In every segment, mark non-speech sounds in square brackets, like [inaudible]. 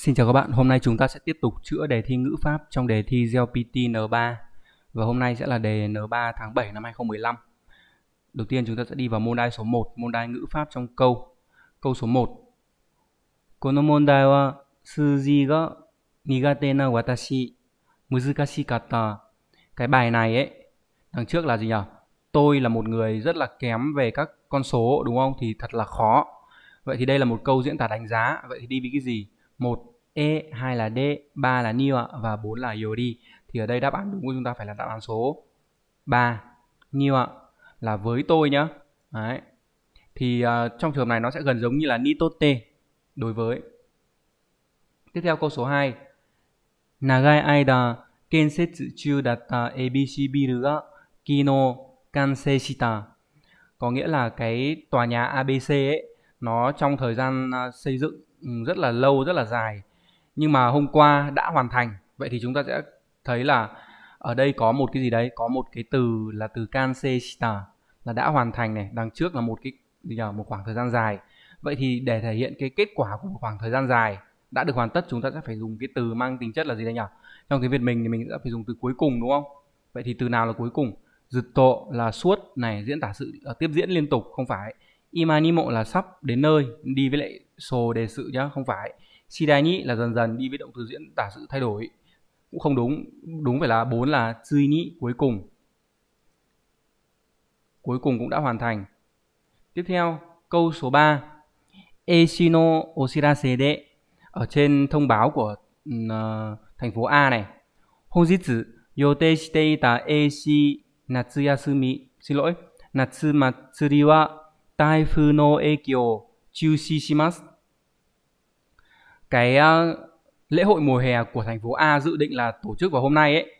Xin chào các bạn, hôm nay chúng ta sẽ tiếp tục chữa đề thi ngữ pháp trong đề thi GLPT N3 Và hôm nay sẽ là đề N3 tháng 7 năm 2015 Đầu tiên chúng ta sẽ đi vào môn đai số 1, môn đai ngữ pháp trong câu Câu số 1 Kono mondai wa suji ga nigate na watashi muzukashi kata Cái bài này ấy, đằng trước là gì nhỉ? Tôi là một người rất là kém về các con số đúng không? Thì thật là khó Vậy thì đây là một câu diễn tả đánh giá Vậy thì đi với cái gì? 1 E, 2 là D, 3 là Ni ạ và 4 là yori Thì ở đây đáp án đúng của chúng ta phải là đáp án số 3 Ni ạ là với tôi nhá. Đấy. Thì uh, trong trường hợp này nó sẽ gần giống như là nitote đối với. Tiếp theo câu số 2. Nagai aida kensetsu chu datta ABCB ga kino kansei Có nghĩa là cái tòa nhà ABC ấy nó trong thời gian à, xây dựng Ừ, rất là lâu rất là dài nhưng mà hôm qua đã hoàn thành vậy thì chúng ta sẽ thấy là ở đây có một cái gì đấy có một cái từ là từ kanseshita là đã hoàn thành này đằng trước là một cái gì một khoảng thời gian dài vậy thì để thể hiện cái kết quả của một khoảng thời gian dài đã được hoàn tất chúng ta sẽ phải dùng cái từ mang tính chất là gì đây nhỉ trong tiếng việt mình thì mình sẽ phải dùng từ cuối cùng đúng không vậy thì từ nào là cuối cùng dứt tộ là suốt này diễn tả sự uh, tiếp diễn liên tục không phải imanimo là sắp đến nơi đi với lại sồ đề sự nhá không phải shidani là dần dần đi với động từ diễn tả sự thay đổi cũng không đúng đúng phải là bốn là suy nghĩ cuối cùng cuối cùng cũng đã hoàn thành tiếp theo câu số 3 Eshino Oshirase de ở trên thông báo của uh, thành phố A này Honjitsu yote shite ita Eishi Natsuyasumi xin lỗi Natsumatsuri wa 台風の影響中止します。Cái uh, à, lễ hội mùa hè của thành phố A dự định là tổ chức vào hôm nay ấy.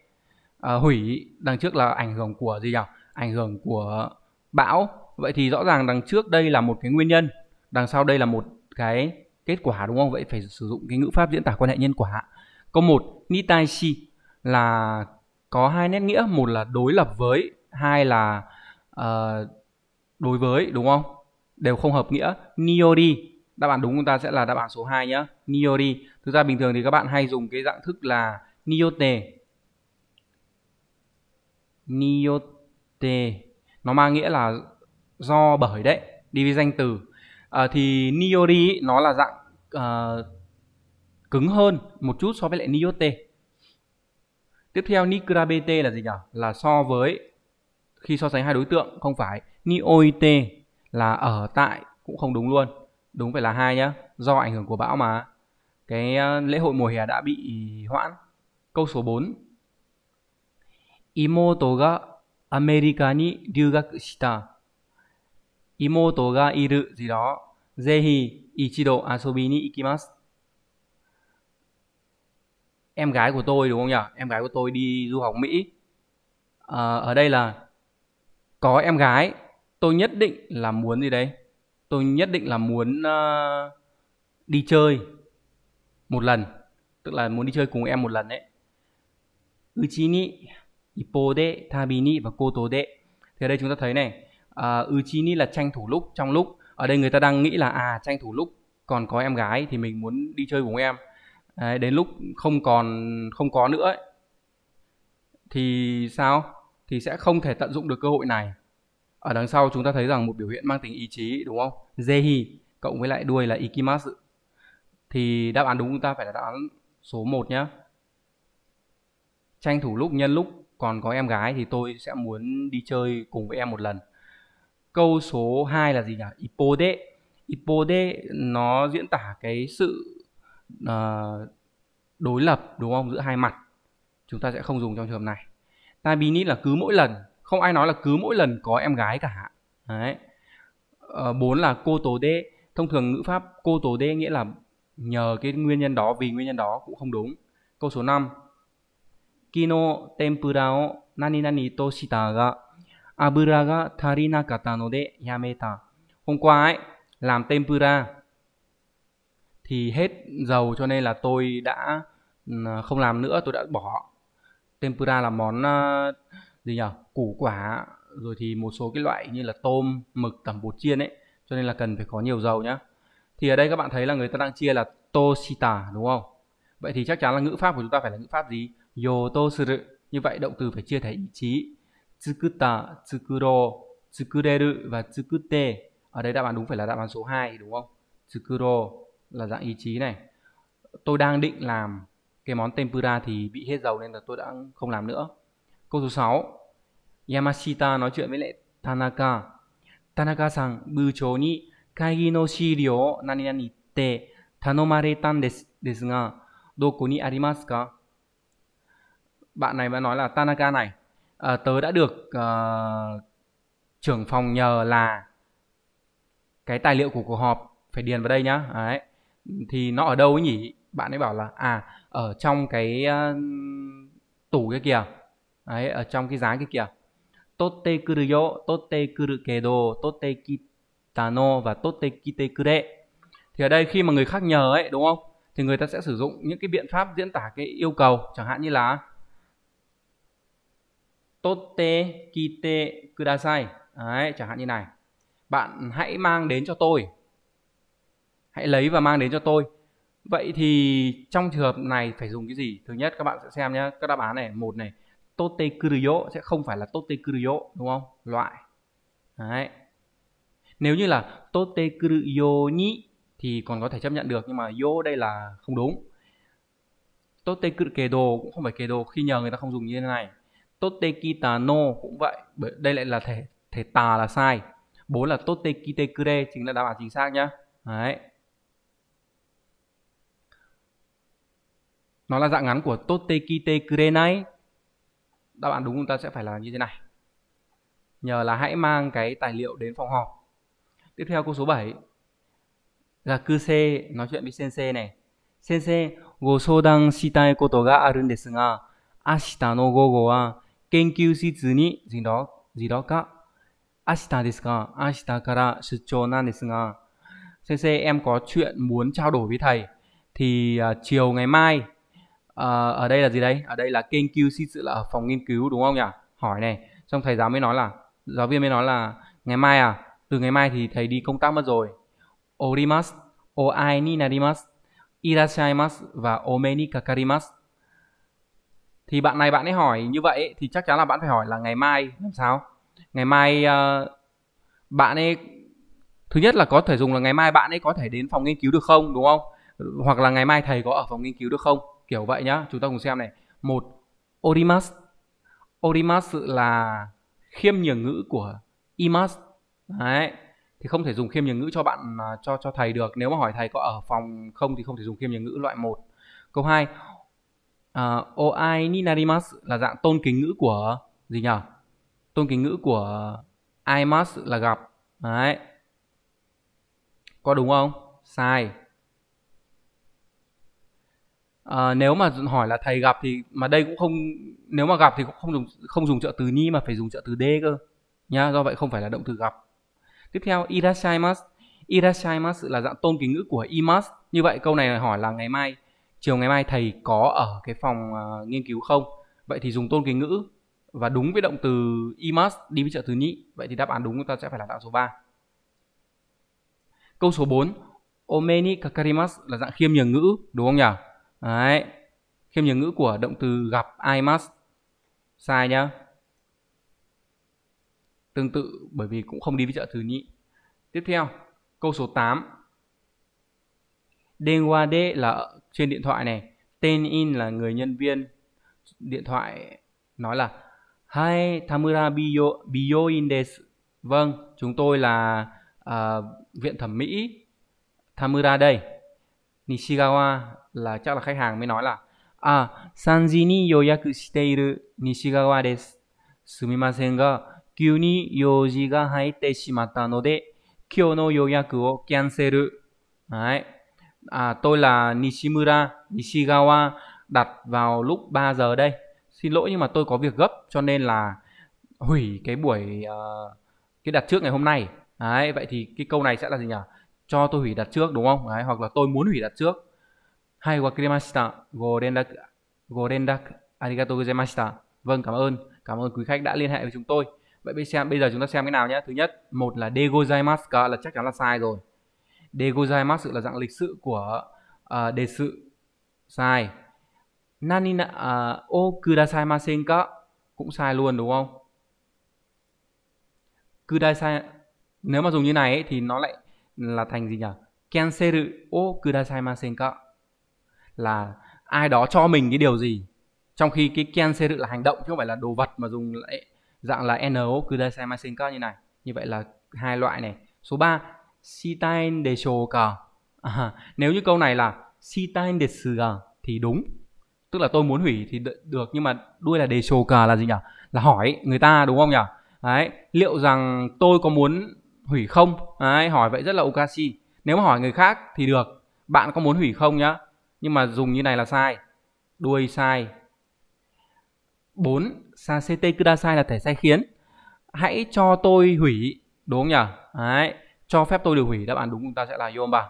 uh, hủy đằng trước là ảnh hưởng của gì nhỉ? Ảnh hưởng của bão. Vậy thì rõ ràng đằng trước đây là một cái nguyên nhân, đằng sau đây là một cái kết quả đúng không? Vậy phải sử dụng cái ngữ pháp diễn tả quan hệ nhân quả. Câu 1, nitaishi là có hai nét nghĩa, một là đối lập với, hai là uh, đối với đúng không? Đều không hợp nghĩa. Niori. Đáp án đúng chúng ta sẽ là đáp án số 2 nhé Niori. Thực ra bình thường thì các bạn hay dùng cái dạng thức là niote. Niote. Nó mang nghĩa là do bởi đấy, đi với danh từ. À, thì niori nó là dạng uh, cứng hơn một chút so với lại niote. Tiếp theo nikrabete là gì nhỉ? Là so với khi so sánh hai đối tượng không phải nioite là ở tại cũng không đúng luôn đúng phải là hai nhá do ảnh hưởng của bão mà cái ờ, lễ hội mùa hè đã bị hoãn câu số 4 imoto ga America ni ryugaku shita imoto ga iru gì đó zehi ichido asobi ni ikimasu em gái của tôi đúng không nhỉ em gái của tôi đi du học mỹ à, ở đây là có em gái tôi nhất định là muốn gì đấy tôi nhất định là muốn uh, đi chơi một lần tức là muốn đi chơi cùng em một lần đấy uchi ni ippo de tabi ni và koto de thì ở đây chúng ta thấy này uh, ờ, uchi ni là tranh thủ lúc trong lúc ở đây người ta đang nghĩ là à tranh thủ lúc còn có em gái thì mình muốn đi chơi cùng em đấy, đến lúc không còn không có nữa ấy, thì sao thì sẽ không thể tận dụng được cơ hội này ở đằng sau chúng ta thấy rằng một biểu hiện mang tính ý chí đúng không zehi cộng với lại đuôi là ikimasu thì đáp án đúng chúng ta phải là đáp án số 1 nhé. tranh thủ lúc nhân lúc còn có em gái thì tôi sẽ muốn đi chơi cùng với em một lần câu số 2 là gì nhỉ ipode ipode nó diễn tả cái sự uh, đối lập đúng không giữa hai mặt chúng ta sẽ không dùng trong trường hợp này tabinit là cứ mỗi lần không ai nói là cứ mỗi lần có em gái cả đấy à, bốn là cô tố đê thông thường ngữ pháp cô tố đê nghĩa là nhờ cái nguyên nhân đó vì nguyên nhân đó cũng không đúng câu số 5 kino tempura o nani nani to shita ga abura ga tarinakata no de yameta hôm qua ấy làm tempura thì hết dầu cho nên là tôi đã ừ, không làm nữa tôi đã bỏ tempura là món uh, gì nhỉ củ quả rồi thì một số cái loại như là tôm mực tẩm bột chiên ấy cho nên là cần phải có nhiều dầu nhá thì ở đây các bạn thấy là người ta đang chia là toshita đúng không vậy thì chắc chắn là ngữ pháp của chúng ta phải là ngữ pháp gì yotosuru như vậy động từ phải chia thành ý chí tsukuta tsukuro tsukureru và tsukute ở đây đáp án đúng phải là đáp án số 2 đúng không tsukuro là dạng ý chí này tôi đang định làm cái món tempura thì bị hết dầu nên là tôi đã không làm nữa Câu số 6 Yamashita nói chuyện với lại Tanaka Tanaka-san, bưu chố ni kaigi no shiri o nani nani te tanomaretan desu, desu ga doko ni arimasu ka? Bạn này đã nói là Tanaka này à, Tớ đã được uh, trưởng phòng nhờ là cái tài liệu của cuộc họp phải điền vào đây nhá Đấy. thì nó ở đâu ấy nhỉ bạn ấy bảo là à ở trong cái uh, tủ cái kìa Đấy, ở trong cái giá kia kìa. Totte kuruyo, totte kuru kedo, totte kitano và totte kite kure. Thì ở đây khi mà người khác nhờ ấy, đúng không? Thì người ta sẽ sử dụng những cái biện pháp diễn tả cái yêu cầu, chẳng hạn như là totte kite kudasai. Đấy, chẳng hạn như này. Bạn hãy mang đến cho tôi. Hãy lấy và mang đến cho tôi. Vậy thì trong trường hợp này phải dùng cái gì? Thứ nhất các bạn sẽ xem nhé, các đáp án này, một này, tote curio sẽ không phải là tote curio đúng không loại đấy nếu như là tote curio ni thì còn có thể chấp nhận được nhưng mà yo đây là không đúng tote kề đồ cũng không phải kề đồ khi nhờ người ta không dùng như thế này tote kita no cũng vậy đây lại là thể thể tà là sai bốn là tote kite kure chính là đáp án chính xác nhá đấy nó là dạng ngắn của tote kite kure này đáp án đúng chúng ta sẽ phải là như thế này nhờ là hãy mang cái tài liệu đến phòng họp tiếp theo câu số 7 là cư C nói chuyện với sen sensei này sen go sodan em có chuyện muốn trao đổi với thầy thì uh, chiều ngày mai à, ở đây là gì đây ở đây là kênh Q xin sự là ở phòng nghiên cứu đúng không nhỉ hỏi này xong thầy giáo mới nói là giáo viên mới nói là ngày mai à từ ngày mai thì thầy đi công tác mất rồi orimas oai ni narimas irashaimas và omeni kakarimas thì bạn này bạn ấy hỏi như vậy thì chắc chắn là bạn phải hỏi là ngày mai làm sao ngày mai uh, bạn ấy thứ nhất là có thể dùng là ngày mai bạn ấy có thể đến phòng nghiên cứu được không đúng không hoặc là ngày mai thầy có ở phòng nghiên cứu được không kiểu vậy nhá chúng ta cùng xem này một orimas orimas là khiêm nhường ngữ của imas đấy thì không thể dùng khiêm nhường ngữ cho bạn à, cho cho thầy được nếu mà hỏi thầy có ở phòng không thì không thể dùng khiêm nhường ngữ loại một câu 2 uh, à, oai ni narimas là dạng tôn kính ngữ của gì nhỉ tôn kính ngữ của imas là gặp đấy có đúng không sai à, nếu mà hỏi là thầy gặp thì mà đây cũng không nếu mà gặp thì cũng không dùng không dùng trợ từ ni mà phải dùng trợ từ đê cơ nhá do vậy không phải là động từ gặp tiếp theo irashaimasu irashaimasu là dạng tôn kính ngữ của imas như vậy câu này hỏi là ngày mai chiều ngày mai thầy có ở cái phòng uh, nghiên cứu không vậy thì dùng tôn kính ngữ và đúng với động từ imas đi với trợ từ nhị vậy thì đáp án đúng chúng ta sẽ phải là dạng số 3 câu số 4 omeni kakarimas là dạng khiêm nhường ngữ đúng không nhỉ Đấy. Khiêm nhường ngữ của động từ gặp imas. Sai nhá. Tương tự bởi vì cũng không đi với trợ từ nhị. Tiếp theo, câu số 8. Denguade là trên điện thoại này. Tên in là người nhân viên điện thoại nói là Hai Tamura Bio, Bioin desu. Vâng, chúng tôi là uh, viện thẩm mỹ Tamura đây. Nishigawa là chắc là khách hàng mới nói là à sanji ni yoyaku shite iru nishigawa desu sumimasen ga kyu ni yoji ga haite shimatta node kyo no yoyaku wo cancel đấy à, tôi là Nishimura Nishigawa đặt vào lúc 3 giờ đây xin lỗi nhưng mà tôi có việc gấp cho nên là hủy cái buổi uh, cái đặt trước ngày hôm nay đấy vậy thì cái câu này sẽ là gì nhỉ cho tôi hủy đặt trước đúng không đấy hoặc là tôi muốn hủy đặt trước はい、わかりました。ご連絡,ご連絡 arigato gozaimashita. Vâng, cảm ơn. Cảm ơn quý khách đã liên hệ với chúng tôi. Vậy bây, xem, bây giờ chúng ta xem cái nào nhé. Thứ nhất, một là degozaimasu là chắc chắn là sai rồi. Degozaimasu là dạng lịch sự của uh, đề sự. Sai. Nani na uh, ờ, o kudasaimasen ka cũng sai luôn đúng không? Kudasai nếu mà dùng như này ấy, thì nó lại là thành gì nhỉ? Canceru o kudasaimasen ka là ai đó cho mình cái điều gì trong khi cái ken xe là hành động chứ không phải là đồ vật mà dùng lại dạng là no kudasaimasen các như này như vậy là hai loại này số 3 shitain desho ka à, nếu như câu này là shitain desu ga thì đúng tức là tôi muốn hủy thì được nhưng mà đuôi là desho ka là gì nhỉ là hỏi người ta đúng không nhỉ đấy liệu rằng tôi có muốn hủy không đấy hỏi vậy rất là okashi nếu mà hỏi người khác thì được bạn có muốn hủy không nhá nhưng mà dùng như này là sai đuôi sai 4. đa sai là thể sai khiến Hãy cho tôi hủy Đúng không nhỉ? Đấy. Cho phép tôi được hủy Đáp án đúng chúng ta sẽ là yomba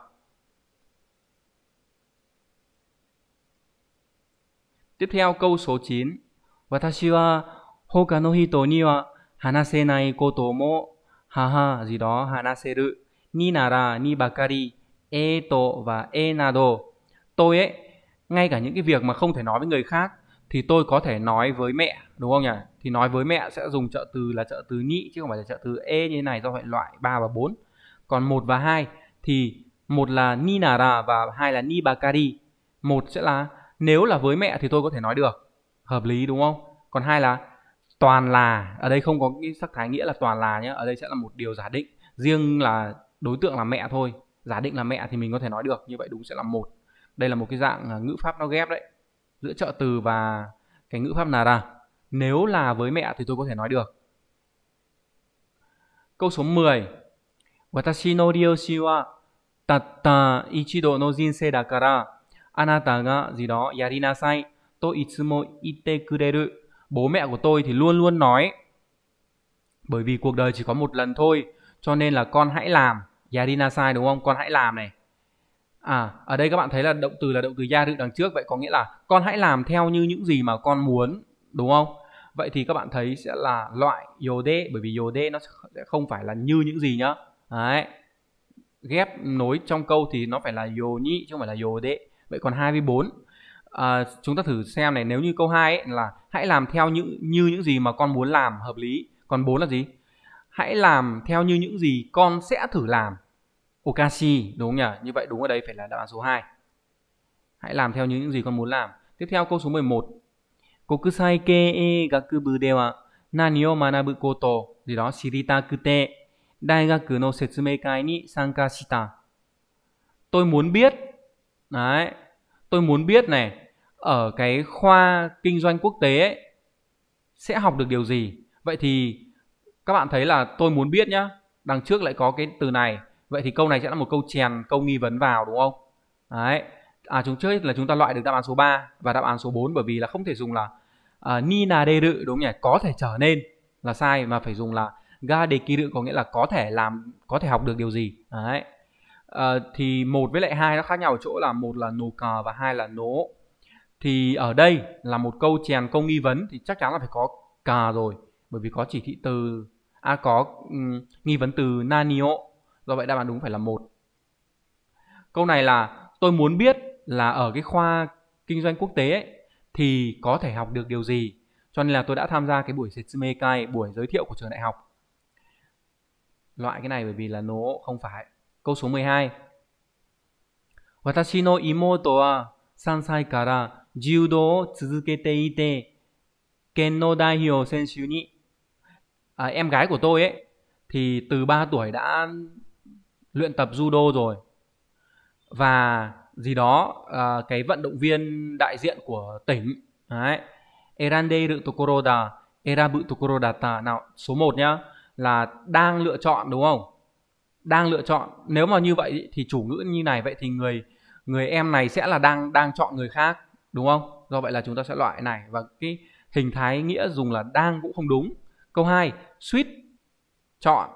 Tiếp theo câu số 9 Watashi wa hoka no hito ni wa hanasenai koto mo haha gì đó hanaseru ni nara ni bakari e to và e nado tôi ấy ngay cả những cái việc mà không thể nói với người khác thì tôi có thể nói với mẹ đúng không nhỉ thì nói với mẹ sẽ dùng trợ từ là trợ từ nhị chứ không phải là trợ từ e như thế này do vậy loại 3 và 4 còn một và hai thì một là ni nara và hai là ni bakari một sẽ là nếu là với mẹ thì tôi có thể nói được hợp lý đúng không còn hai là toàn là ở đây không có cái sắc thái nghĩa là toàn là nhé ở đây sẽ là một điều giả định riêng là đối tượng là mẹ thôi giả định là mẹ thì mình có thể nói được như vậy đúng sẽ là một đây là một cái dạng à, ngữ pháp nó ghép đấy giữa trợ từ và cái ngữ pháp nara nếu là với mẹ thì tôi có thể nói được câu số 10 Watashi no ryoshi wa tatta ichido no jinsei da kara anata ga gì đó yarinasai to itsumo ite kureru bố mẹ của tôi thì luôn luôn nói bởi vì cuộc đời chỉ có một lần thôi cho nên là con hãy làm yarinasai đúng không con hãy làm này À, ở đây các bạn thấy là động từ là động từ gia rự đằng trước vậy có nghĩa là con hãy làm theo như những gì mà con muốn, đúng không? Vậy thì các bạn thấy sẽ là loại yode bởi vì yode nó sẽ không phải là như những gì nhá. Đấy. Ghép nối trong câu thì nó phải là yoni chứ không phải là yode. Vậy còn 2 với 4. À, chúng ta thử xem này, nếu như câu 2 ấy là hãy làm theo những như những gì mà con muốn làm hợp lý. Còn 4 là gì? Hãy làm theo như những gì con sẽ thử làm Okashi đúng không nhỉ? Như vậy đúng ở đây phải là đáp án số 2. Hãy làm theo những gì con muốn làm. Tiếp theo câu số 11. Kokusai Keie Gakubu de wa nani o manabu koto gì đó shiritakute daigaku no setsumekai ni sanka shita. Tôi muốn biết. Đấy. Tôi muốn biết này, ở cái khoa kinh doanh quốc tế ấy, sẽ học được điều gì? Vậy thì các bạn thấy là tôi muốn biết nhá. Đằng trước lại có cái từ này vậy thì câu này sẽ là một câu chèn câu nghi vấn vào đúng không đấy à chúng trước là chúng ta loại được đáp án số 3 và đáp án số 4 bởi vì là không thể dùng là à, ni nà đê rự đúng nhỉ có thể trở nên là sai mà phải dùng là ga đề kỳ rự có nghĩa là có thể làm có thể học được điều gì đấy uh, thì một với lại hai nó khác nhau ở chỗ là một là nổ cờ và hai là nổ thì ở đây là một câu chèn câu nghi vấn thì chắc chắn là phải có cờ rồi bởi vì có chỉ thị từ à có um, nghi vấn từ nanio do vậy đáp án đúng phải là một câu này là tôi muốn biết là ở cái khoa kinh doanh quốc tế ấy, thì có thể học được điều gì cho nên là tôi đã tham gia cái buổi Setsumekai buổi giới thiệu của trường đại học loại cái này bởi vì là nó không phải câu số 12 Watashi no imoto wa 3歳から柔道を続けていて剣の代表選手に à, em gái của tôi ấy thì từ 3 tuổi đã luyện tập judo rồi và gì đó à, cái vận động viên đại diện của tỉnh đấy Erande Tokoroda Erabu Tokorodata nào số 1 nhá là đang lựa chọn đúng không đang lựa chọn nếu mà như vậy thì chủ ngữ như này vậy thì người người em này sẽ là đang đang chọn người khác đúng không do vậy là chúng ta sẽ loại này và cái hình thái nghĩa dùng là đang cũng không đúng câu 2 suýt chọn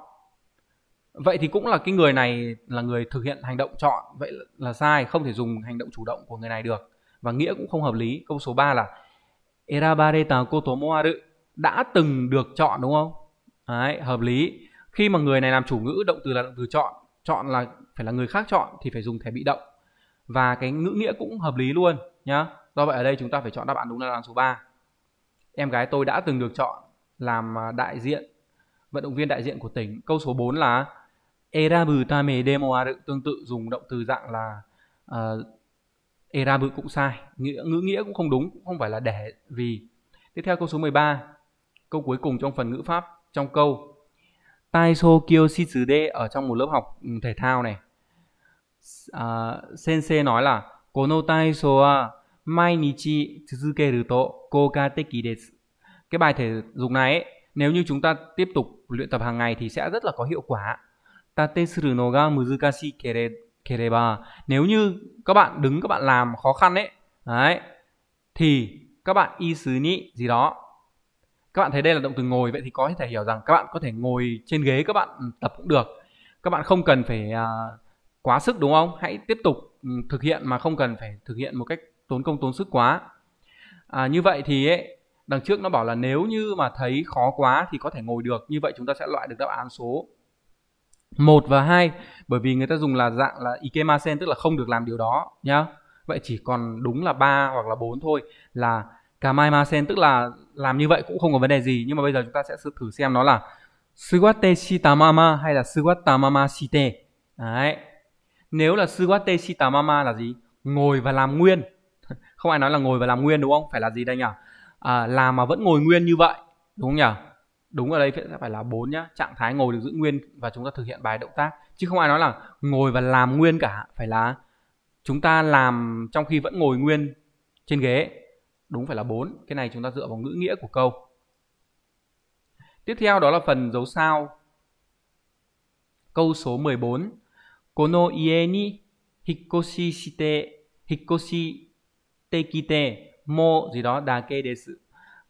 vậy thì cũng là cái người này là người thực hiện hành động chọn vậy là sai không thể dùng hành động chủ động của người này được và nghĩa cũng không hợp lý câu số 3 là erabareta kotomoaru đã từng được chọn đúng không Đấy, hợp lý khi mà người này làm chủ ngữ động từ là động từ chọn chọn là phải là người khác chọn thì phải dùng thể bị động và cái ngữ nghĩa cũng hợp lý luôn nhá do vậy ở đây chúng ta phải chọn đáp án đúng là đáp án số 3 em gái tôi đã từng được chọn làm à, đại diện vận động viên đại diện của tỉnh câu số 4 là erabutame demoaru tương tự dùng động từ dạng là uh, erabu cũng sai, nghĩa ngữ nghĩa cũng không đúng, không phải là để vì. Tiếp theo câu số 13, câu cuối cùng trong phần ngữ pháp trong câu Tai so kyo si shizude ở trong một lớp học ừ, thể thao này. Uh, sensei nói là kono tai so mai ni chi tsuzukeru to kokateki desu. Cái bài thể dục này ấy, nếu như chúng ta tiếp tục luyện tập hàng ngày thì sẽ rất là có hiệu quả tate suru no ga muzukashi kere, kereba nếu như các bạn đứng các bạn làm khó khăn ấy đấy thì các bạn y sứ nhị gì đó các bạn thấy đây là động từ ngồi vậy thì có thể hiểu rằng các bạn có thể ngồi trên ghế các bạn ừ, tập cũng được các bạn không cần phải à, quá sức đúng không hãy tiếp tục ừ, thực hiện mà không cần phải thực hiện một cách tốn công tốn sức quá à, như vậy thì ấy, đằng trước nó bảo là nếu như mà thấy khó quá thì có thể ngồi được như vậy chúng ta sẽ loại được đáp án số 1 và 2 bởi vì người ta dùng là dạng là ikemasen tức là không được làm điều đó nhá. Vậy chỉ còn đúng là 3 hoặc là 4 thôi là kamaimasen tức là làm như vậy cũng không có vấn đề gì nhưng mà bây giờ chúng ta sẽ thử xem nó là suwatte shitamama hay là suwattamama shite. Đấy. Nếu là suwatte shitamama là gì? Ngồi và làm nguyên. [laughs] Không ai nói là ngồi và làm nguyên đúng không? Phải là gì đây nhỉ? À, làm mà vẫn ngồi nguyên như vậy đúng không nhỉ? đúng ở đây sẽ phải là 4 nhá trạng thái ngồi được giữ nguyên và chúng ta thực hiện bài động tác chứ không ai nói là ngồi và làm nguyên cả phải là chúng ta làm trong khi vẫn ngồi nguyên trên ghế đúng phải là 4 cái này chúng ta dựa vào ngữ nghĩa của câu tiếp theo đó là phần dấu sao câu số 14 Kono ie ni hikoshi shite hikoshi tekite mo gì đó dake desu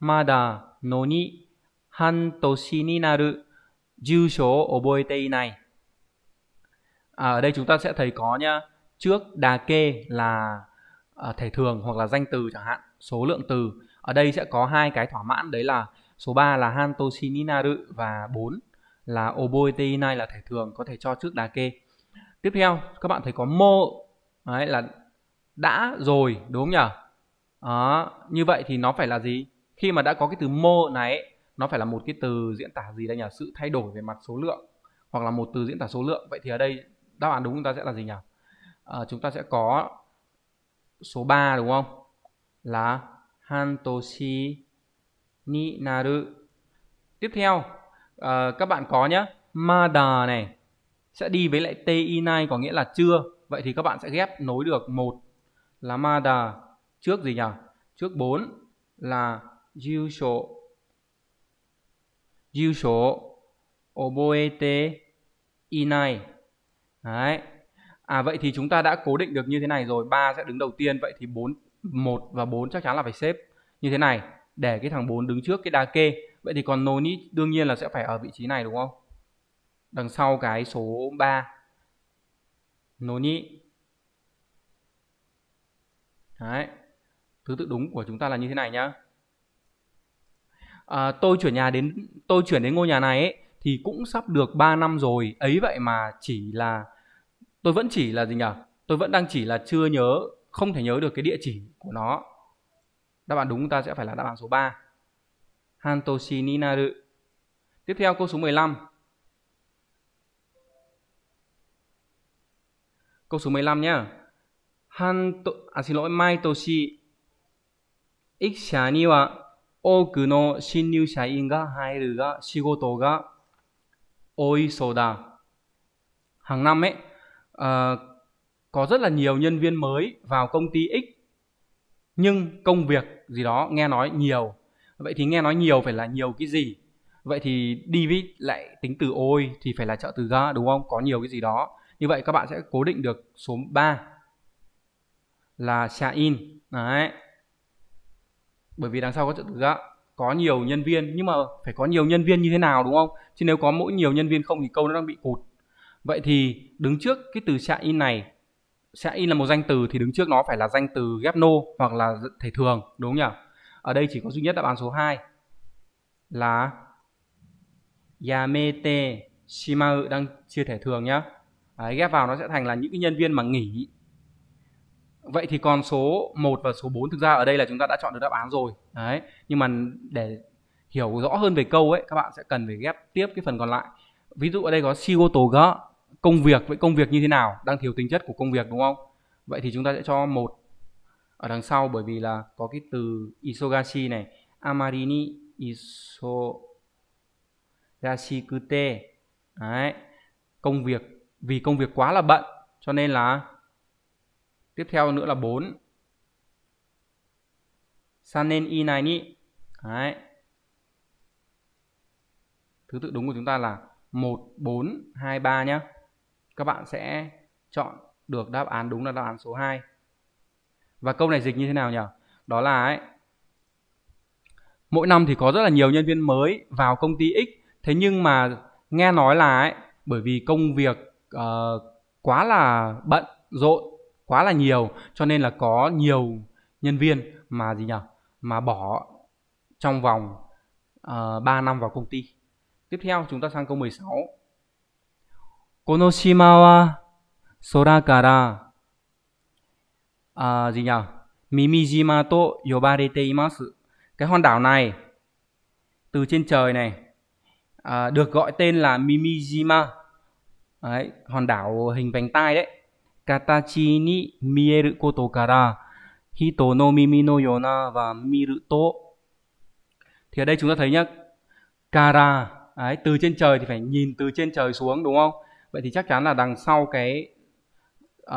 mada no ni 半年になる住所を覚えていない。À, ở đây chúng ta sẽ thấy có nhá trước đà kê là à, thể thường hoặc là danh từ chẳng hạn số lượng từ ở đây sẽ có hai cái thỏa mãn đấy là số 3 là hantoshi và 4 là oboite này là thể thường có thể cho trước đà kê tiếp theo các bạn thấy có mô đấy là đã rồi đúng không nhỉ đó, như vậy thì nó phải là gì khi mà đã có cái từ mô này nó phải là một cái từ diễn tả gì đây nhỉ sự thay đổi về mặt số lượng hoặc là một từ diễn tả số lượng vậy thì ở đây đáp án đúng chúng ta sẽ là gì nhỉ à, chúng ta sẽ có số 3 đúng không là hantoshi ni naru tiếp theo à, các bạn có nhé mada này sẽ đi với lại ti nai có nghĩa là chưa vậy thì các bạn sẽ ghép nối được một là mada trước gì nhỉ trước 4 là usual 住所 oboete inai đấy à vậy thì chúng ta đã cố định được như thế này rồi 3 sẽ đứng đầu tiên vậy thì 4 1 và 4 chắc chắn là phải xếp như thế này để cái thằng 4 đứng trước cái đa kê vậy thì còn noni đương nhiên là sẽ phải ở vị trí này đúng không đằng sau cái số 3 noni đấy thứ tự đúng của chúng ta là như thế này nhá à, tôi chuyển nhà đến tôi chuyển đến ngôi nhà này ấy, thì cũng sắp được 3 năm rồi ấy vậy mà chỉ là tôi vẫn chỉ là gì nhỉ tôi vẫn đang chỉ là chưa nhớ không thể nhớ được cái địa chỉ của nó đáp án đúng chúng ta sẽ phải là đáp án số 3 Hantoshi ni tiếp theo câu số 15 câu số 15 nhá Hanto à xin lỗi Maitoshi Ikshani wa 多くの新入社員が入るが仕事が多いそうだ. Hàng năm ấy uh, có rất là nhiều nhân viên mới vào công ty X nhưng công việc gì đó nghe nói nhiều. Vậy thì nghe nói nhiều phải là nhiều cái gì? Vậy thì đi với lại tính từ ôi thì phải là trợ từ ga đúng không? Có nhiều cái gì đó. Như vậy các bạn sẽ cố định được số 3 là xạ in. Đấy bởi vì đằng sau có trợ tử á có nhiều nhân viên nhưng mà phải có nhiều nhân viên như thế nào đúng không chứ nếu có mỗi nhiều nhân viên không thì câu nó đang bị cụt vậy thì đứng trước cái từ xạ in này xạ in là một danh từ thì đứng trước nó phải là danh từ ghép nô hoặc là thể thường đúng không nhỉ ở đây chỉ có duy nhất đáp án số 2 là yamete shimau đang chia thể thường nhá Đấy, ghép vào nó sẽ thành là những cái nhân viên mà nghỉ Vậy thì còn số 1 và số 4 thực ra ở đây là chúng ta đã chọn được đáp án rồi. Đấy, nhưng mà để hiểu rõ hơn về câu ấy các bạn sẽ cần phải ghép tiếp cái phần còn lại. Ví dụ ở đây có shigoto ga công việc vậy công việc như thế nào đang thiếu tính chất của công việc đúng không? Vậy thì chúng ta sẽ cho một ở đằng sau bởi vì là có cái từ isogashi này, amarini isogashikute. Đấy, công việc vì công việc quá là bận cho nên là tiếp theo nữa là 4 sanen i này ni đấy thứ tự đúng của chúng ta là 1 4 2 3 nhá các bạn sẽ chọn được đáp án đúng là đáp án số 2 và câu này dịch như thế nào nhỉ đó là ấy mỗi năm thì có rất là nhiều nhân viên mới vào công ty X thế nhưng mà nghe nói là ấy bởi vì công việc uh, quá là bận rộn quá là nhiều cho nên là có nhiều nhân viên mà gì nhỉ mà bỏ trong vòng uh, ờ, 3 năm vào công ty tiếp theo chúng ta sang câu 16 Konoshima wa sora kara à, ờ, gì nhỉ Mimijima to yobarete imasu cái hòn đảo này từ trên trời này à, được gọi tên là Mimijima đấy, hòn đảo hình vành tai đấy katachi ni 形に見えることから Hito no mimi no yona và miruto Thì ở đây chúng ta thấy nhá Kara Đấy, Từ trên trời thì phải nhìn từ trên trời xuống đúng không Vậy thì chắc chắn là đằng sau cái uh,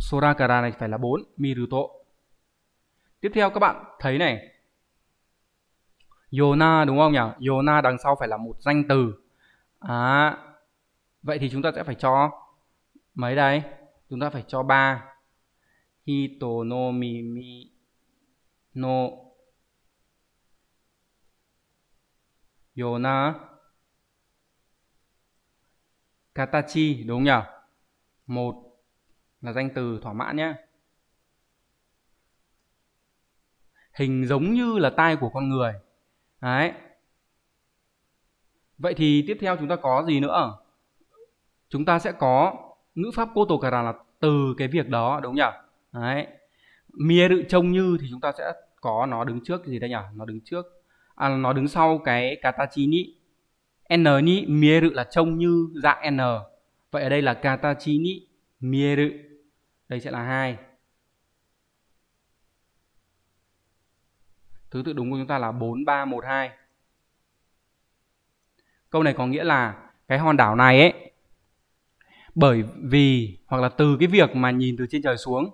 Sora Kara này phải là 4 Miruto Tiếp theo các bạn thấy này Yona đúng không nhỉ Yona đằng sau phải là một danh từ à, Vậy thì chúng ta sẽ phải cho mấy đây chúng ta phải cho ba hito no mi no yona katachi đúng nhỉ một là danh từ thỏa mãn nhé hình giống như là tai của con người đấy vậy thì tiếp theo chúng ta có gì nữa chúng ta sẽ có ngữ pháp cô tổ cả là từ cái việc đó đúng nhỉ đấy mia đự trông như thì chúng ta sẽ có nó đứng trước gì đây nhỉ nó đứng trước à, nó đứng sau cái katachi ni n ni mia đự là trông như dạng n vậy ở đây là katachi ni mia đự đây sẽ là hai thứ tự đúng của chúng ta là bốn ba một hai. câu này có nghĩa là cái hòn đảo này ấy bởi vì hoặc là từ cái việc mà nhìn từ trên trời xuống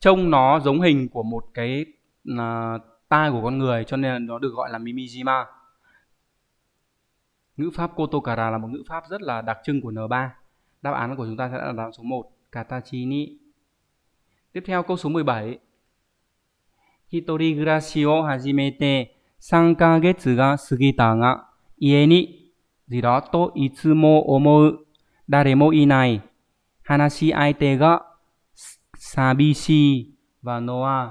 trông nó giống hình của một cái uh, tai của con người cho nên nó được gọi là mimijima ngữ pháp kotokara là một ngữ pháp rất là đặc trưng của N3 đáp án của chúng ta sẽ là đáp án số 1 katachi ni tiếp theo câu số 17 hitori gurashi o hajimete 3 kagetsu ga sugita ga ie itsumo omou và Noah.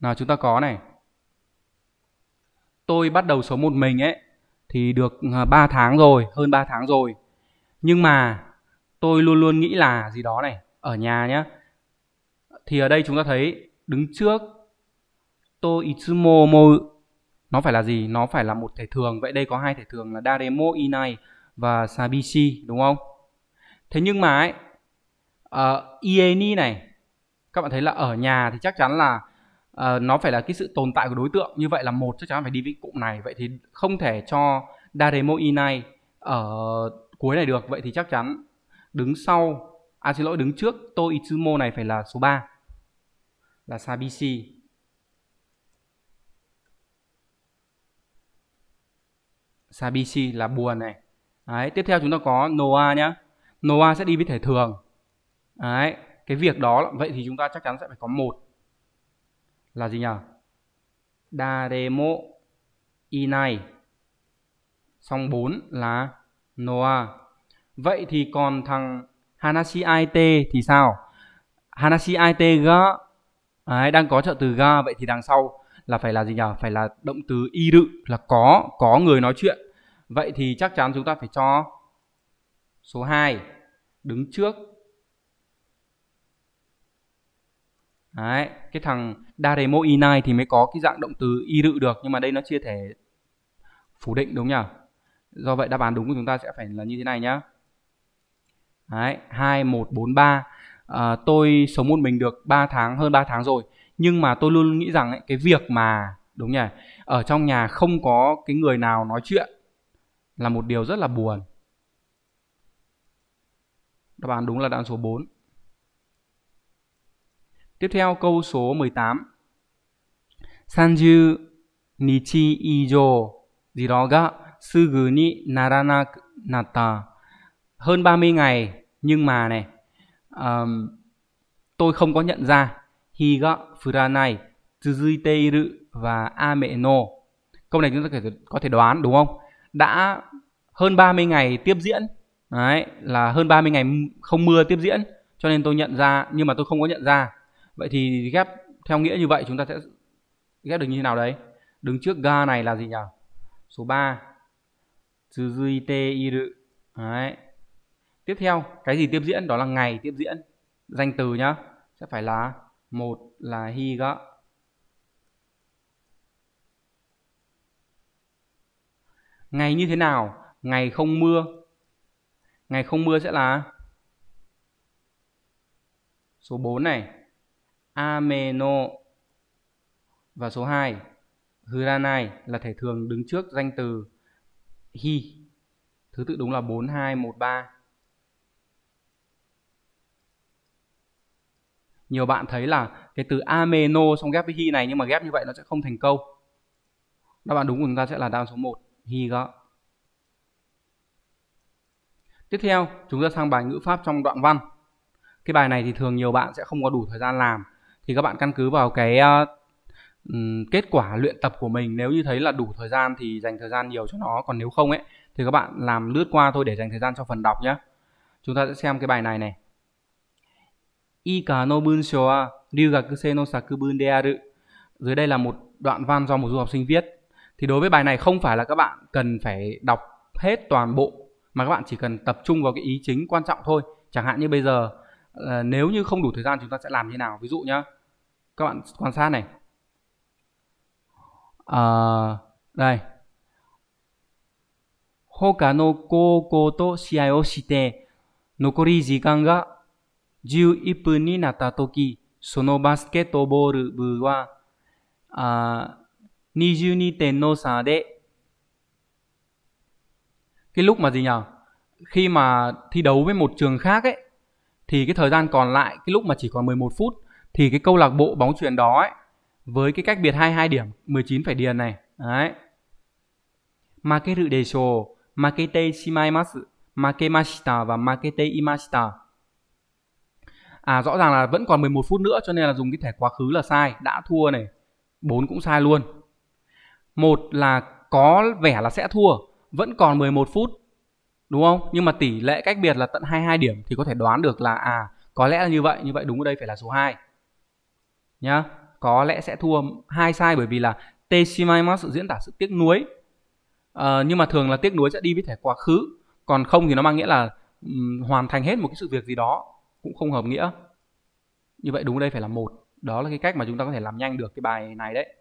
Nào chúng ta có này. Tôi bắt đầu sống một mình ấy thì được 3 à, tháng rồi, hơn 3 tháng rồi. Nhưng mà tôi luôn luôn nghĩ là gì đó này, ở nhà nhé. Thì ở đây chúng ta thấy đứng trước tôi itsumo mo nó phải là gì? Nó phải là một thể thường. Vậy đây có hai thể thường là daremo inai và Sabishi đúng không? Thế nhưng mà ấy uh, Ieni này các bạn thấy là ở nhà thì chắc chắn là uh, nó phải là cái sự tồn tại của đối tượng như vậy là một chắc chắn phải đi với cụm này vậy thì không thể cho Daremo Inai ở cuối này được vậy thì chắc chắn đứng sau à xin lỗi đứng trước Toitsumo này phải là số 3 là Sabishi Sabishi là buồn này Đấy, tiếp theo chúng ta có Noah nhá. Noah sẽ đi với thể thường. Đấy, cái việc đó vậy thì chúng ta chắc chắn sẽ phải có một là gì nhỉ? Daremo inai. Xong 4 là Noah Vậy thì còn thằng Hanashi Aite thì sao? Hanashi Aite ga Đấy, đang có trợ từ ga vậy thì đằng sau là phải là gì nhỉ? Phải là động từ iru là có, có người nói chuyện Vậy thì chắc chắn chúng ta phải cho số 2 đứng trước. Đấy, cái thằng Daremo inai thì mới có cái dạng động từ y rự được nhưng mà đây nó chia thể phủ định đúng nhỉ? Do vậy đáp án đúng của chúng ta sẽ phải là như thế này nhá. Đấy, 2 1 4 À, tôi sống một mình được 3 tháng hơn 3 tháng rồi, nhưng mà tôi luôn nghĩ rằng ấy, cái việc mà đúng nhỉ? Ở trong nhà không có cái người nào nói chuyện là một điều rất là buồn. Đáp án đúng là đoạn số 4. Tiếp theo câu số 18. Sanju nichi ijo gì đó ga sugu ni narana nata. Hơn 30 ngày nhưng mà này um, tôi không có nhận ra hi ga furanai tsuzuite iru và ameno. Câu này chúng ta có thể đoán đúng không? Đã hơn 30 ngày tiếp diễn đấy là hơn 30 ngày không mưa tiếp diễn cho nên tôi nhận ra nhưng mà tôi không có nhận ra vậy thì ghép theo nghĩa như vậy chúng ta sẽ ghép được như thế nào đấy đứng trước ga này là gì nhỉ số 3 Tsuzuite iru đấy tiếp theo cái gì tiếp diễn đó là ngày tiếp diễn danh từ nhá sẽ phải là một là higa ngày như thế nào ngày không mưa ngày không mưa sẽ là số 4 này ameno và số 2 huranai là thể thường đứng trước danh từ hi thứ tự đúng là 4213 nhiều bạn thấy là cái từ ameno xong ghép với hi này nhưng mà ghép như vậy nó sẽ không thành câu đáp án đúng của chúng ta sẽ là đáp số 1 hi gõ Tiếp theo, chúng ta sang bài ngữ pháp trong đoạn văn. Cái bài này thì thường nhiều bạn sẽ không có đủ thời gian làm thì các bạn căn cứ vào cái uh, kết quả luyện tập của mình nếu như thấy là đủ thời gian thì dành thời gian nhiều cho nó còn nếu không ấy thì các bạn làm lướt qua thôi để dành thời gian cho phần đọc nhé. Chúng ta sẽ xem cái bài này này. Ika no bunshō wa ryugakuse no sakubun de aru. Dưới đây là một đoạn văn do một du học sinh viết. Thì đối với bài này không phải là các bạn cần phải đọc hết toàn bộ mà các bạn chỉ cần tập trung vào cái ý chính quan trọng thôi chẳng hạn như bây giờ ờ, nếu như không đủ thời gian chúng ta sẽ làm như nào ví dụ nhá các bạn quan sát này à, đây hoka no koko to shiai o shite nokori jikan ga 11分になった時そのバスケットボール部はあ22点の差で cái lúc mà gì nhỉ khi mà thi đấu với một trường khác ấy thì cái thời gian còn lại cái lúc mà chỉ còn 11 phút thì cái câu lạc bộ bóng chuyền đó ấy với cái cách biệt 22 điểm 19 phải điền này đấy makeru desho makete shimaimasu makemashita và makete imashita à rõ ràng là vẫn còn 11 phút nữa cho nên là dùng cái thẻ quá khứ là sai đã thua này bốn cũng sai luôn một là có vẻ là sẽ thua vẫn còn 11 phút đúng không? Nhưng mà tỷ lệ cách biệt là tận 22 điểm thì có thể đoán được là à có lẽ là như vậy, như vậy đúng ở đây phải là số 2. Nhá, có lẽ sẽ thua hai sai bởi vì là Teshimaimas diễn tả sự tiếc nuối. À, nhưng mà thường là tiếc nuối sẽ đi với thể quá khứ, còn không thì nó mang nghĩa là um, hoàn thành hết một cái sự việc gì đó cũng không hợp nghĩa. Như vậy đúng ở đây phải là một. Đó là cái cách mà chúng ta có thể làm nhanh được cái bài này đấy.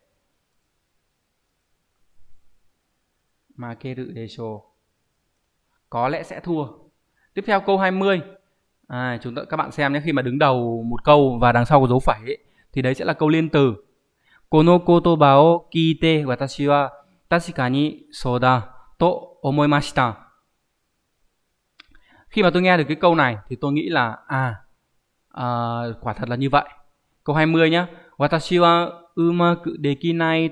mà kê rự đề sổ có lẽ sẽ thua tiếp theo câu 20 à, chúng ta các bạn xem nhé khi mà đứng đầu một câu và đằng sau có dấu phẩy ấy, thì đấy sẽ là câu liên từ kono koto bao kite tashikani soda to omoimashita khi mà tôi nghe được cái câu này thì tôi nghĩ là à, à quả thật là như vậy câu 20 nhá watashi wa umaku dekinai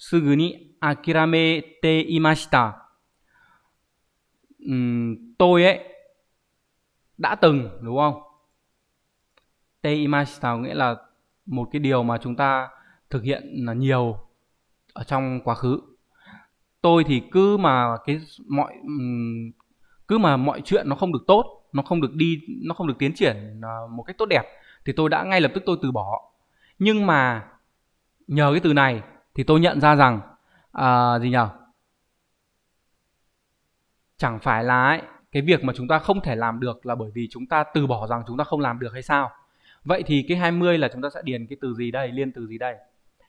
すぐに諦めていました。Uhm, tôi ấy đã từng đúng không? Te imashita nghĩa là một cái điều mà chúng ta thực hiện là nhiều ở trong quá khứ. Tôi thì cứ mà cái mọi ừ, cứ mà mọi chuyện nó không được tốt, nó không được đi, nó không được tiến triển à, một cách tốt đẹp thì tôi đã ngay lập tức tôi từ bỏ. Nhưng mà nhờ cái từ này thì tôi nhận ra rằng à, gì nhỉ chẳng phải là ấy, cái việc mà chúng ta không thể làm được là bởi vì chúng ta từ bỏ rằng chúng ta không làm được hay sao vậy thì cái 20 là chúng ta sẽ điền cái từ gì đây liên từ gì đây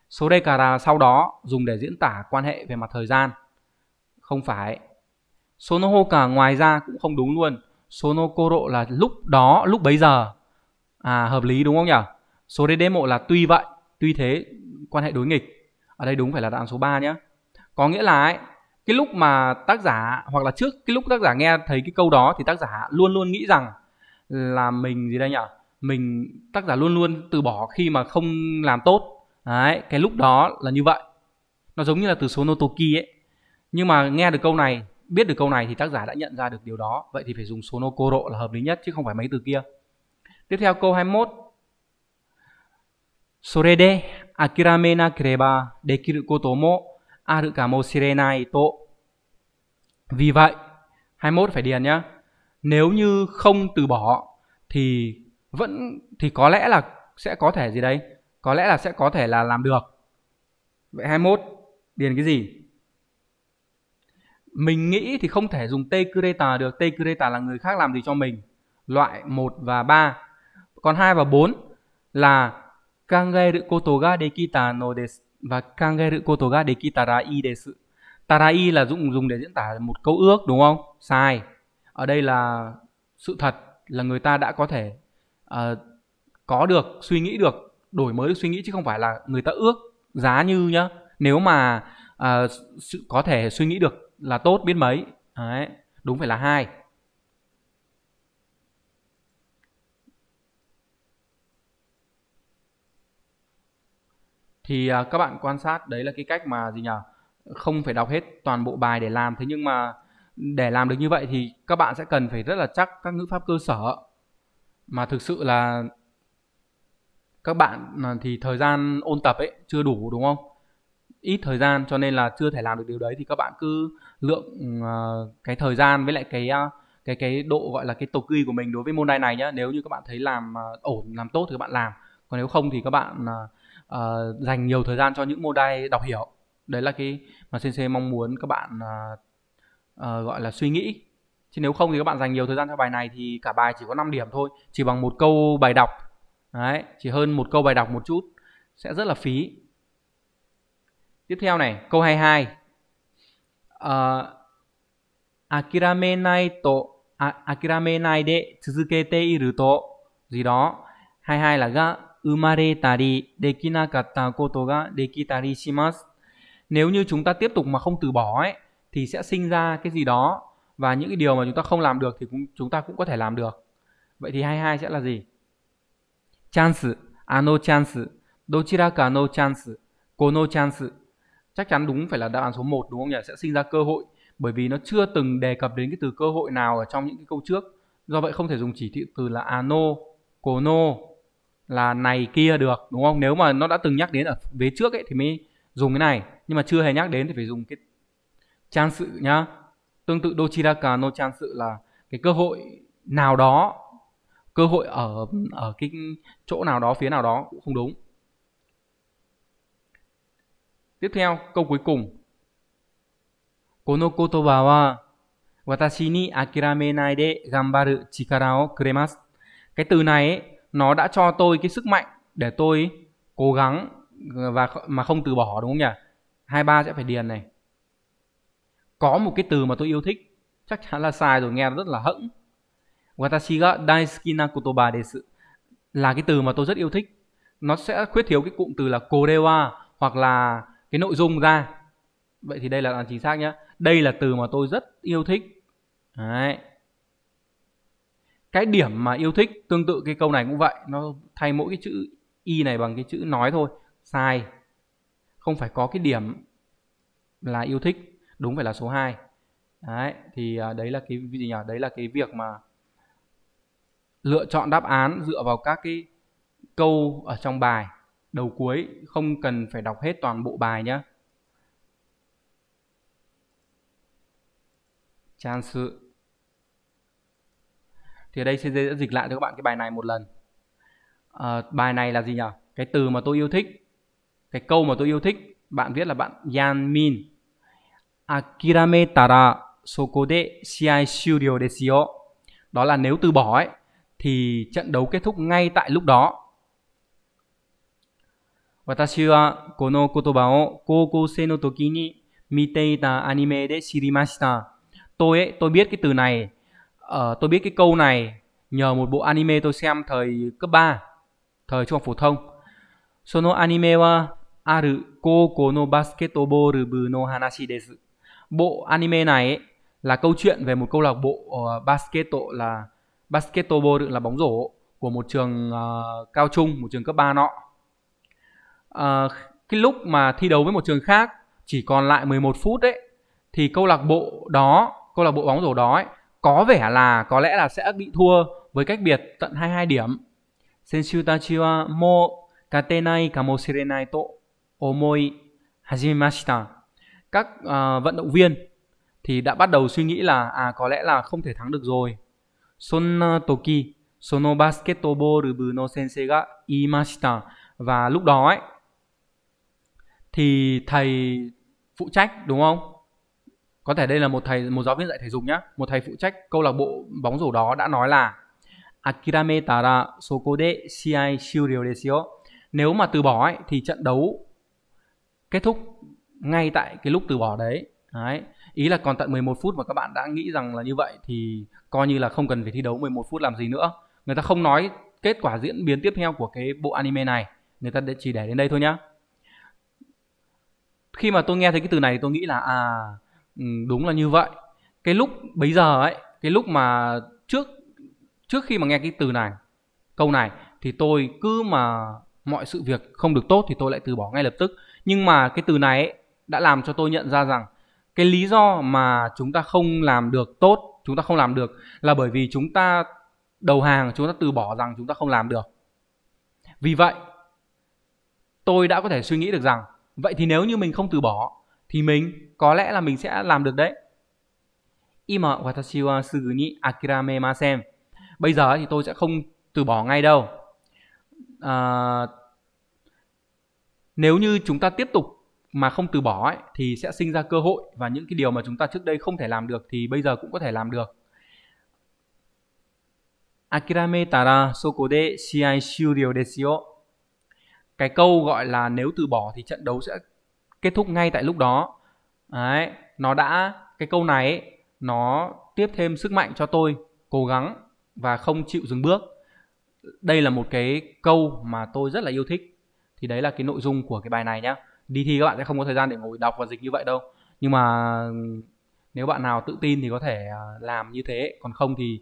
số đây là sau đó dùng để diễn tả quan hệ về mặt thời gian không phải số no hô cả ngoài ra cũng không đúng luôn số no cô độ là lúc đó lúc bấy giờ à hợp lý đúng không nhỉ số đế mộ là tuy vậy tuy thế quan hệ đối nghịch ở đây đúng phải là đáp án số 3 nhé có nghĩa là ấy, cái lúc mà tác giả hoặc là trước cái lúc tác giả nghe thấy cái câu đó thì tác giả luôn luôn nghĩ rằng là mình gì đây nhỉ mình tác giả luôn luôn từ bỏ khi mà không làm tốt đấy cái lúc đó là như vậy nó giống như là từ số notoki ấy nhưng mà nghe được câu này biết được câu này thì tác giả đã nhận ra được điều đó vậy thì phải dùng số nokoro là hợp lý nhất chứ không phải mấy từ kia tiếp theo câu 21 Sorede 諦めなければできることもあるかもしれないと. Vì vậy, 21 phải điền nhá. Nếu như không từ bỏ thì vẫn thì có lẽ là sẽ có thể gì đấy? Có lẽ là sẽ có thể là làm được. Vậy 21 điền cái gì? Mình nghĩ thì không thể dùng tê được. Tê là người khác làm gì cho mình. Loại 1 và 3. Còn 2 và 4 là ga i 考えることができたのです và 考えることができたらいいです i là dụng dùng để diễn tả một câu ước đúng không sai ở đây là sự thật là người ta đã có thể uh, có được suy nghĩ được đổi mới được suy nghĩ chứ không phải là người ta ước giá như nhá nếu mà uh, có thể suy nghĩ được là tốt biết mấy Đấy, đúng phải là hai thì à, các bạn quan sát đấy là cái cách mà gì nhỉ không phải đọc hết toàn bộ bài để làm thế nhưng mà để làm được như vậy thì các bạn sẽ cần phải rất là chắc các ngữ pháp cơ sở mà thực sự là các bạn à, thì thời gian ôn tập ấy chưa đủ đúng không ít thời gian cho nên là chưa thể làm được điều đấy thì các bạn cứ lượng uh, cái thời gian với lại cái uh, cái cái độ gọi là cái tục ghi của mình đối với môn đai này nhá nếu như các bạn thấy làm uh, ổn làm tốt thì các bạn làm còn nếu không thì các bạn uh, uh, dành nhiều thời gian cho những mô đai đọc hiểu đấy là cái mà sensei mong muốn các bạn uh, uh, gọi là suy nghĩ chứ nếu không thì các bạn dành nhiều thời gian cho bài này thì cả bài chỉ có 5 điểm thôi chỉ bằng một câu bài đọc đấy chỉ hơn một câu bài đọc một chút sẽ rất là phí tiếp theo này câu 22 uh, ờ, akirame nai to akirame nai de tsuzukete iru to gì đó 22 là ga 生まれたり dekinakatta koto ga dekitari shimasu. Nếu như chúng ta tiếp tục mà không từ bỏ ấy thì sẽ sinh ra cái gì đó và những cái điều mà chúng ta không làm được thì cũng chúng ta cũng có thể làm được. Vậy thì 22 sẽ là gì? Chance, ano chance, dochiraka no chance, kono chance. Chắc chắn đúng phải là đáp án số 1 đúng không nhỉ? Sẽ sinh ra cơ hội bởi vì nó chưa từng đề cập đến cái từ cơ hội nào ở trong những cái câu trước. Do vậy không thể dùng chỉ thị từ là ano, kono là này kia được đúng không nếu mà nó đã từng nhắc đến ở vế trước ấy thì mới dùng cái này nhưng mà chưa hề nhắc đến thì phải dùng cái trang sự nhá tương tự dochiraka no trang sự là cái cơ hội nào đó cơ hội ở ở cái chỗ nào đó phía nào đó cũng không đúng tiếp theo câu cuối cùng kono kotoba wa watashi ni akirame nai de gambaru chikara o kuremasu cái từ này ấy, nó đã cho tôi cái sức mạnh để tôi cố gắng và mà không từ bỏ đúng không nhỉ? 23 sẽ phải điền này. Có một cái từ mà tôi yêu thích, chắc chắn là sai rồi nghe rất là hững. Watashi ga daisuki na kotoba desu. Là cái từ mà tôi rất yêu thích. Nó sẽ khuyết thiếu cái cụm từ là korewa hoặc là cái nội dung ra. Vậy thì đây là à, chính xác nhá. Đây là từ mà tôi rất yêu thích. Đấy cái điểm mà yêu thích tương tự cái câu này cũng vậy nó thay mỗi cái chữ y này bằng cái chữ nói thôi sai không phải có cái điểm là yêu thích đúng phải là số 2 đấy thì à, đấy là cái gì nhỉ đấy là cái việc mà lựa chọn đáp án dựa vào các cái câu ở trong bài đầu cuối không cần phải đọc hết toàn bộ bài nhé chance thì ở đây CJ sẽ dịch lại cho các bạn cái bài này một lần à, bài này là gì nhỉ cái từ mà tôi yêu thích cái câu mà tôi yêu thích bạn viết là bạn Yanmin akirame tara đó là nếu từ bỏ ấy thì trận đấu kết thúc ngay tại lúc đó Kono Anime 私はこの言葉を高校生の時に見ていたアニメで知りました。tôi ấy, tôi biết cái từ này Ờ, tôi biết cái câu này nhờ một bộ anime tôi xem thời cấp 3, thời trung học phổ thông. Sono anime wa aru koko no basketball 部 no hanashi desu. Bộ anime này ấy, là câu chuyện về một câu lạc bộ uh, basketball là basketball là bóng rổ của một trường uh, cao trung, một trường cấp 3 nọ. Uh, cái lúc mà thi đấu với một trường khác chỉ còn lại 11 phút đấy thì câu lạc bộ đó, câu lạc bộ bóng rổ đó ấy, có vẻ là có lẽ là sẽ bị thua với cách biệt tận 22 điểm. Senshu tachi wa mo katenai kamoshirenai to omoi hajimashita. Các uh, vận động viên thì đã bắt đầu suy nghĩ là à có lẽ là không thể thắng được rồi. Sonna toki sono basketball rubu no sensei ga imashita và lúc đó ấy thì thầy phụ trách đúng không? có thể đây là một thầy một giáo viên dạy thể dục nhá một thầy phụ trách câu lạc bộ bóng rổ đó đã nói là akirame tara sokode shiai shuryo desio nếu mà từ bỏ ấy, thì trận đấu kết thúc ngay tại cái lúc từ bỏ đấy đấy ý là còn tận 11 phút mà các bạn đã nghĩ rằng là như vậy thì coi như là không cần phải thi đấu 11 phút làm gì nữa người ta không nói kết quả diễn biến tiếp theo của cái bộ anime này người ta chỉ để đến đây thôi nhá khi mà tôi nghe thấy cái từ này tôi nghĩ là à Ừ, đúng là như vậy cái lúc bây giờ ấy cái lúc mà trước trước khi mà nghe cái từ này câu này thì tôi cứ mà mọi sự việc không được tốt thì tôi lại từ bỏ ngay lập tức nhưng mà cái từ này ấy, đã làm cho tôi nhận ra rằng cái lý do mà chúng ta không làm được tốt chúng ta không làm được là bởi vì chúng ta đầu hàng chúng ta từ bỏ rằng chúng ta không làm được vì vậy tôi đã có thể suy nghĩ được rằng vậy thì nếu như mình không từ bỏ thì mình có lẽ là mình sẽ làm được đấy ima watashi wa sugu ni akirame masen bây giờ thì tôi sẽ không từ bỏ ngay đâu à, nếu như chúng ta tiếp tục mà không từ bỏ ấy, thì sẽ sinh ra cơ hội và những cái điều mà chúng ta trước đây không thể làm được thì bây giờ cũng có thể làm được Akirame Cái câu gọi là nếu từ bỏ thì trận đấu sẽ kết thúc ngay tại lúc đó. Đấy, nó đã cái câu này ấy, nó tiếp thêm sức mạnh cho tôi cố gắng và không chịu dừng bước. Đây là một cái câu mà tôi rất là yêu thích. Thì đấy là cái nội dung của cái bài này nhá. Đi thi các bạn sẽ không có thời gian để ngồi đọc và dịch như vậy đâu. Nhưng mà nếu bạn nào tự tin thì có thể à, làm như thế, còn không thì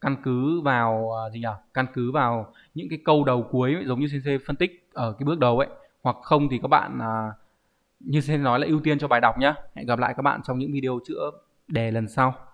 căn cứ vào à, gì nhỉ? Căn cứ vào những cái câu đầu cuối giống như CC phân tích ở cái bước đầu ấy, hoặc không thì các bạn à, như sẽ nói là ưu tiên cho bài đọc nhé hẹn gặp lại các bạn trong những video chữa đề lần sau